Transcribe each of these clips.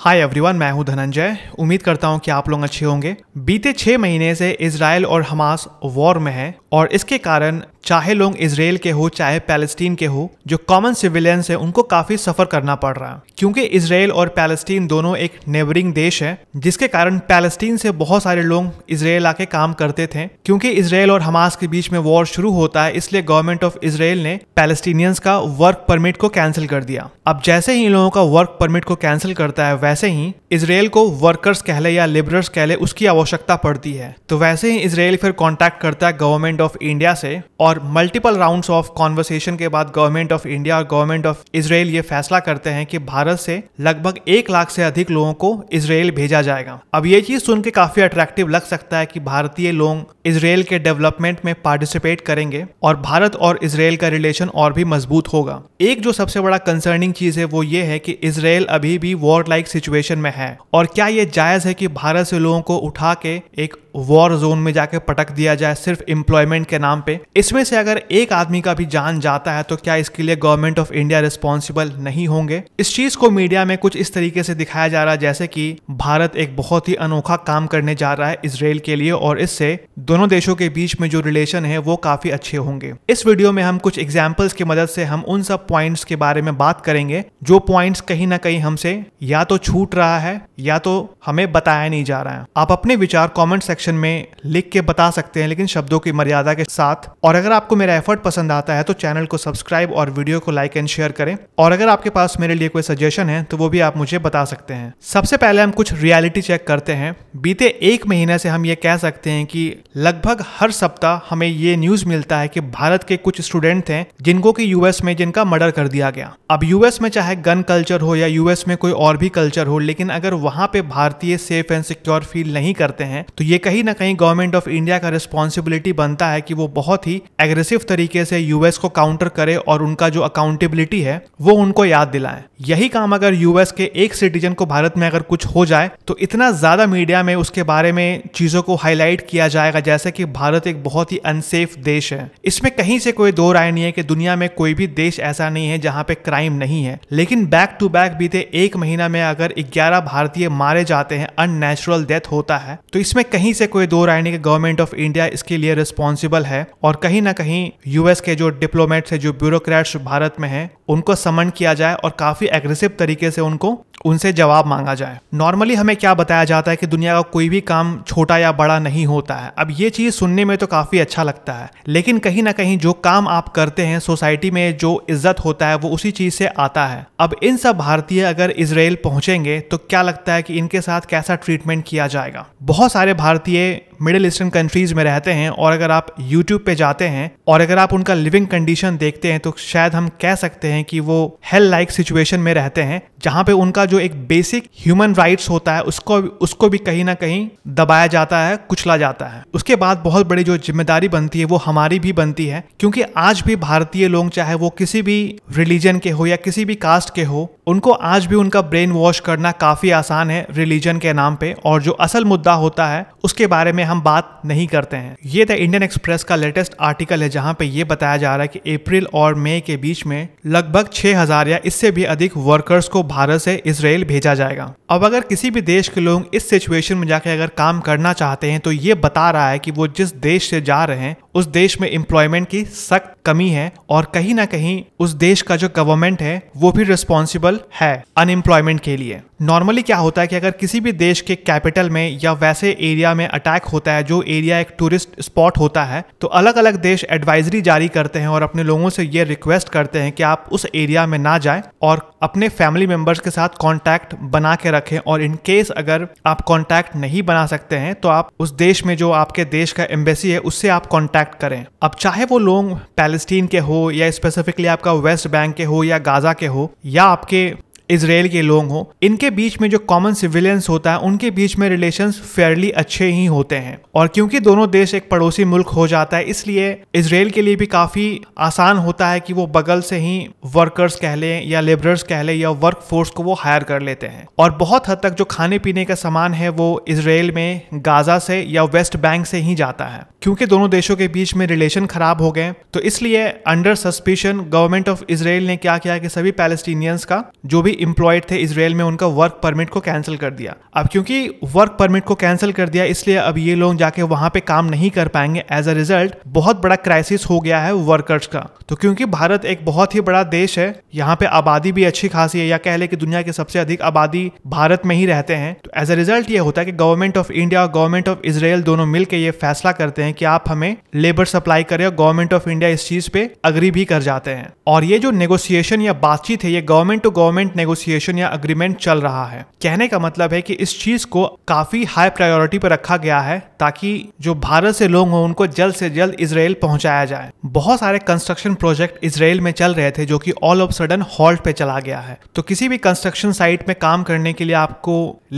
hi everyone मैं हूं धनंजय उम्मीद करता हूं कि आप लोग अच्छे होंगे बीते छह महीने से इसराइल और हमास वॉर में है और इसके कारण चाहे लोग इसराइल के हो चाहे पैलेस्टीन के हो जो कॉमन सिविलियंस है उनको काफी सफर करना पड़ रहा है क्योंकि इसराइल और पैलेस्टीन दोनों एक नेबरिंग देश है जिसके कारण पैलेस्टीन से बहुत सारे लोग इसराइल आके काम करते थे क्योंकि इसराइल और हमास के बीच में वॉर शुरू होता है इसलिए गवर्नमेंट ऑफ इसराइल ने पैलेस्टीनियंस का वर्क परमिट को कैंसिल कर दिया अब जैसे ही इन लोगों का वर्क परमिट को कैंसिल करता है वैसे ही इसराइल को वर्कर्स कहले या लेबरर्स कहले उसकी आवश्यकता पड़ती है तो वैसे ही इसराइल फिर कॉन्टेक्ट करता है गवर्नमेंट ऑफ इंडिया से और और मल्टीपल राउंड्स ऑफ कॉन्वर्सेशन के बाद गवर्नमेंट ऑफ इंडिया और गवर्नमेंट ऑफ इसराइल ये फैसला करते हैं कि भारत से लगभग एक लाख से अधिक लोगों को इसराइल भेजा जाएगा अब ये चीज सुन के काफी अट्रैक्टिव लग सकता है कि भारतीय लोग इसराइल के डेवलपमेंट में पार्टिसिपेट करेंगे और भारत और इसराइल का रिलेशन और भी मजबूत होगा एक जो सबसे बड़ा कंसर्निंग चीज है वो ये है कि इसराइल अभी भी वॉर लाइक सिचुएशन में है और क्या ये जायज है कि भारत से लोगों को उठा के एक वॉर जोन में जाके पटक दिया जाए सिर्फ एम्प्लॉयमेंट के नाम पे इसमें इसमें से अगर एक आदमी का भी जान जाता है तो क्या इसके लिए गवर्नमेंट ऑफ इंडिया रिस्पॉन्सिबल नहीं होंगे इस चीज को मीडिया में कुछ इस तरीके से दिखाया जा रहा है जैसे कि भारत एक बहुत ही अनोखा काम करने जा रहा है इसराइल के लिए और इससे दोनों देशों के बीच में जो रिलेशन है वो काफी अच्छे होंगे इस वीडियो में हम कुछ एग्जाम्पल्स की मदद से हम उन सब पॉइंट्स के बारे में बात करेंगे जो पॉइंट्स कहीं ना कहीं हमसे या तो छूट रहा है या तो हमें बताया नहीं जा रहा है आप अपने विचार कमेंट सेक्शन में लिख के बता सकते हैं लेकिन शब्दों की मर्यादा के साथ और अगर अगर आपको मेरा एफर्ट पसंद आता है तो चैनल को सब्सक्राइब और वीडियो को लाइक एंड शेयर करें और अगर आपके पास मेरे लिए कोई सजेशन है तो वो भी आप मुझे बता सकते हैं सबसे पहले हम कुछ रियलिटी चेक करते हैं बीते एक महीने से हम ये कह सकते हैं कि लगभग हर सप्ताह हमें ये न्यूज मिलता है कि भारत के कुछ स्टूडेंट थे जिनको कि यूएस में जिनका मर्डर कर दिया गया अब यूएस में चाहे गन कल्चर हो या यूएस में कोई और भी कल्चर हो लेकिन अगर वहां पे भारतीय सेफ एंड सिक्योर फील नहीं करते हैं तो ये कहीं ना कहीं गवर्नमेंट ऑफ इंडिया का रिस्पॉन्सिबिलिटी बनता है कि वो बहुत ही एग्रेसिव तरीके से यूएस को काउंटर करे और उनका जो अकाउंटेबिलिटी है वो उनको याद दिलाए यही काम अगर यूएस के एक सिटीजन को भारत में अगर कुछ हो जाए तो इतना ज़्यादा मीडिया में उसके बारे में चीज़ों को हाईलाइट किया जाएगा जैसे कि भारत एक बहुत ही अनसेफ देश है इसमें कहीं से कोई दो राय नहीं है कि दुनिया में कोई भी देश ऐसा नहीं है जहाँ पे क्राइम नहीं है लेकिन बैक टू बैक बीते एक महीना में अगर ग्यारह भारतीय मारे जाते हैं अननेचुरल डेथ होता है तो इसमें कहीं से कोई दो राय नहीं कि गवर्नमेंट ऑफ इंडिया इसके लिए रिस्पॉन्सिबल है और कहीं ना कहीं यूएस के जो डिप्लोमेट्स है जो ब्यूरोक्रेट्स भारत में हैं उनको समन किया जाए और काफी एग्रेसिव तरीके से उनको उनसे जवाब मांगा जाए नॉर्मली हमें क्या बताया जाता है कि दुनिया का कोई भी काम छोटा या बड़ा नहीं होता है अब ये चीज़ सुनने में तो काफ़ी अच्छा लगता है लेकिन कहीं ना कहीं जो काम आप करते हैं सोसाइटी में जो इज्जत होता है वो उसी चीज़ से आता है अब इन सब भारतीय अगर इसराइल पहुंचेंगे तो क्या लगता है कि इनके साथ कैसा ट्रीटमेंट किया जाएगा बहुत सारे भारतीय मिडिल ईस्टर्न कंट्रीज में रहते हैं और अगर आप यूट्यूब पे जाते हैं और अगर आप उनका लिविंग कंडीशन देखते हैं तो शायद हम कह सकते हैं कि वो हेल लाइक सिचुएशन में रहते हैं जहाँ पे उनका जो एक बेसिक ह्यूमन राइट्स होता है उसको उसको भी कहीं ना कहीं दबाया जाता है कुचला जाता है उसके बाद बहुत बड़ी जो जिम्मेदारी बनती है वो हमारी भी बनती है क्योंकि आज भी भारतीय लोग चाहे वो किसी भी रिलीजन के हो या किसी भी कास्ट के हो उनको आज भी उनका ब्रेन वॉश करना काफी आसान है रिलीजन के नाम पे और जो असल मुद्दा होता है उसके बारे में हम बात नहीं करते हैं ये था इंडियन एक्सप्रेस का लेटेस्ट आर्टिकल है जहाँ पे ये बताया जा रहा है कि अप्रैल और मई के बीच में लगभग 6000 या इससे भी अधिक वर्कर्स को भारत से इसराइल भेजा जाएगा अब अगर किसी भी देश के लोग इस सिचुएशन में जाके अगर काम करना चाहते हैं तो ये बता रहा है कि वो जिस देश से जा रहे हैं उस देश में एम्प्लॉयमेंट की सख्त कमी है और कहीं ना कहीं उस देश का जो गवर्नमेंट है वो भी रिस्पॉन्सिबल है अनएम्प्लॉयमेंट के लिए नॉर्मली क्या होता है कि अगर किसी भी देश के कैपिटल में या वैसे एरिया में अटैक होता है जो एरिया एक टूरिस्ट स्पॉट होता है तो अलग अलग देश एडवाइजरी जारी करते हैं और अपने लोगों से ये रिक्वेस्ट करते हैं कि आप उस एरिया में ना जाएं और अपने फैमिली मेंबर्स के साथ कॉन्टैक्ट बना के रखें और इन केस अगर आप कॉन्टैक्ट नहीं बना सकते हैं तो आप उस देश में जो आपके देश का एम्बेसी है उससे आप कॉन्टैक्ट इम्पैक्ट करें अब चाहे वो लोग पैलेस्टीन के हो या स्पेसिफिकली आपका वेस्ट बैंक के हो या गाजा के हो या आपके इसराइल के लोग हों इनके बीच में जो कॉमन सिविलियंस होता है उनके बीच में रिलेशन फेयरली अच्छे ही होते हैं और क्योंकि दोनों देश एक पड़ोसी मुल्क हो जाता है इसलिए इसराइल के लिए भी काफी आसान होता है कि वो बगल से ही वर्कर्स कह लें या लेबरर्स कह लें या वर्क फोर्स को वो हायर कर लेते हैं और बहुत हद तक जो खाने पीने का सामान है वो इसराइल में गाजा से या वेस्ट बैंक से ही जाता है क्योंकि दोनों देशों के बीच में रिलेशन खराब हो गए तो इसलिए under suspicion government of Israel ने क्या किया कि सभी पैलेस्टीनियंस का जो भी इम्प्लॉयड थे इसराइल में उनका वर्क परमिट को कैंसिल कर दिया अब क्योंकि वर्क परमिट को कैंसिल कर दिया इसलिए अब ये लोग जाके वहां पे काम नहीं कर पाएंगे एज अ रिजल्ट बहुत बड़ा क्राइसिस हो गया है वर्कर्स का तो क्योंकि भारत एक बहुत ही बड़ा देश है यहाँ पे आबादी भी अच्छी खासी है या कह लें कि दुनिया की सबसे अधिक आबादी भारत में ही रहते हैं तो एज अ रिजल्ट ये होता है कि गवर्नमेंट ऑफ इंडिया और गवर्नमेंट ऑफ इसराइल दोनों मिलकर ये फैसला करते हैं कि आप हमें लेबर सप्लाई करें और गवर्नमेंट ऑफ इंडिया इस चीज पे अग्री भी कर जाते हैं और ये जो नेगोसिएशन या बातचीत है ये गवर्नमेंट टू गवर्नमेंट नेगोशिएशन या अग्रीमेंट चल रहा है कहने का मतलब है कि इस चीज को काफी हाई प्रायोरिटी पर रखा गया है ताकि जो भारत से लोग हों उनको जल्द से जल्द इसराइल पहुंचाया जाए बहुत सारे कंस्ट्रक्शन प्रोजेक्ट इसराइल में चल रहे थे जो कि ऑल ऑफ सडन हॉल्ट पे चला गया है तो किसी भी कंस्ट्रक्शन साइट में काम करने के लिए आपको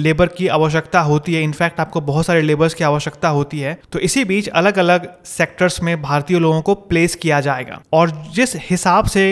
लेबर की आवश्यकता होती है इनफैक्ट आपको बहुत सारे लेबर्स की आवश्यकता होती है तो इसी बीच अलग अलग सेक्टर्स में भारतीय लोगों को प्लेस किया जाएगा और जिस हिसाब से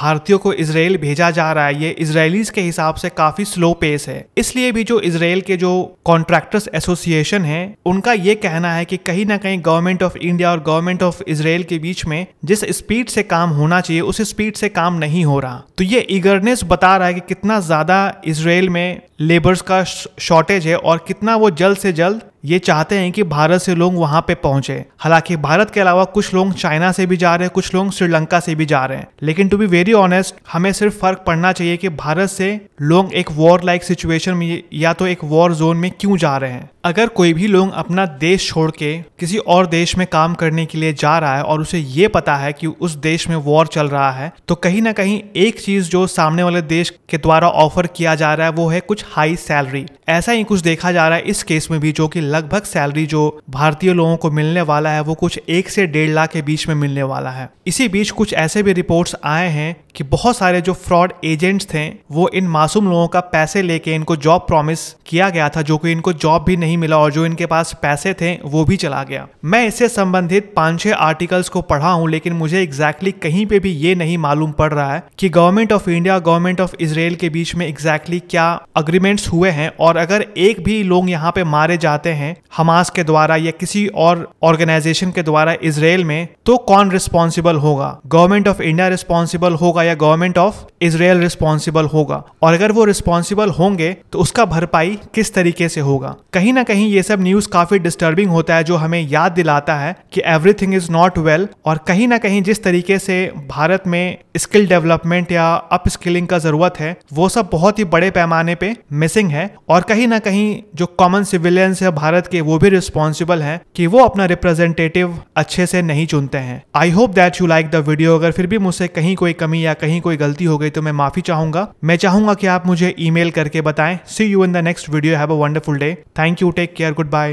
भारतीयों को इसराइल भेजा जा रहा है ये इसराइली कंपनीज के हिसाब से काफी स्लो पेस है इसलिए भी जो इसराइल के जो कॉन्ट्रैक्टर्स एसोसिएशन है उनका ये कहना है कि कहीं ना कहीं गवर्नमेंट ऑफ इंडिया और गवर्नमेंट ऑफ इसराइल के बीच में जिस स्पीड से काम होना चाहिए उस स्पीड से काम नहीं हो रहा तो ये ईगरनेस बता रहा है कि कितना ज्यादा इसराइल में लेबर्स का शॉर्टेज है और कितना वो जल्द से जल्द ये चाहते हैं कि भारत से लोग वहां पे पहुंचे हालांकि भारत के अलावा कुछ लोग चाइना से भी जा रहे हैं कुछ लोग श्रीलंका से भी जा रहे हैं लेकिन टू बी वेरी ऑनेस्ट हमें सिर्फ फर्क पड़ना चाहिए कि भारत से लोग एक वॉर लाइक सिचुएशन में या तो एक वॉर जोन में क्यों जा रहे हैं अगर कोई भी लोग अपना देश छोड़ के किसी और देश में काम करने के लिए जा रहा है और उसे ये पता है कि उस देश में वॉर चल रहा है तो कहीं ना कहीं एक चीज जो सामने वाले देश के द्वारा ऑफर किया जा रहा है वो है कुछ हाई सैलरी ऐसा ही कुछ देखा जा रहा है इस केस में भी जो कि लगभग सैलरी जो भारतीय लोगों को मिलने वाला है वो कुछ एक से डेढ़ लाख के बीच में मिलने वाला है इसी बीच कुछ ऐसे भी रिपोर्ट्स आए हैं कि बहुत सारे जो फ्रॉड एजेंट्स थे वो इन मासूम लोगों का पैसे लेके इनको जॉब प्रॉमिस किया गया था जो कि इनको जॉब भी नहीं मिला और जो इनके पास पैसे थे वो भी चला गया मैं इससे संबंधित पांच छह आर्टिकल्स को पढ़ा हूँ लेकिन मुझे एग्जैक्टली exactly कहीं पे भी ये नहीं मालूम पड़ रहा है कि government of India government of Israel के बीच में एग्जैक्टली exactly क्या अग्रीमेंट्स हुए हैं और अगर एक भी लोग यहाँ पे मारे जाते हैं हमास के द्वारा या किसी और ऑर्गेनाइजेशन के द्वारा इसराइल में तो कौन रिस्पॉन्सिबल होगा गवर्नमेंट ऑफ इंडिया रिस्पॉन्सिबल होगा होगा या गवर्नमेंट ऑफ इसराइल रिस्पॉन्सिबल होगा और अगर वो रिस्पॉन्सिबल होंगे तो उसका भरपाई किस तरीके से होगा कहीं ना कहीं ये सब न्यूज काफी डिस्टर्बिंग होता है जो हमें याद दिलाता है कि एवरीथिंग इज नॉट वेल और कहीं ना कहीं जिस तरीके से भारत में स्किल डेवलपमेंट या अप स्किलिंग का जरूरत है वो सब बहुत ही बड़े पैमाने पे मिसिंग है और कहीं ना कहीं जो कॉमन सिविलियंस है भारत के वो भी रिस्पॉन्सिबल है कि वो अपना रिप्रेजेंटेटिव अच्छे से नहीं चुनते हैं I hope that you like the video अगर फिर भी मुझसे कहीं कोई कमी या या कहीं कोई गलती हो गई तो मैं माफी चाहूंगा मैं चाहूंगा कि आप मुझे ईमेल करके बताएं see you in the next video have a wonderful day thank you take care good bye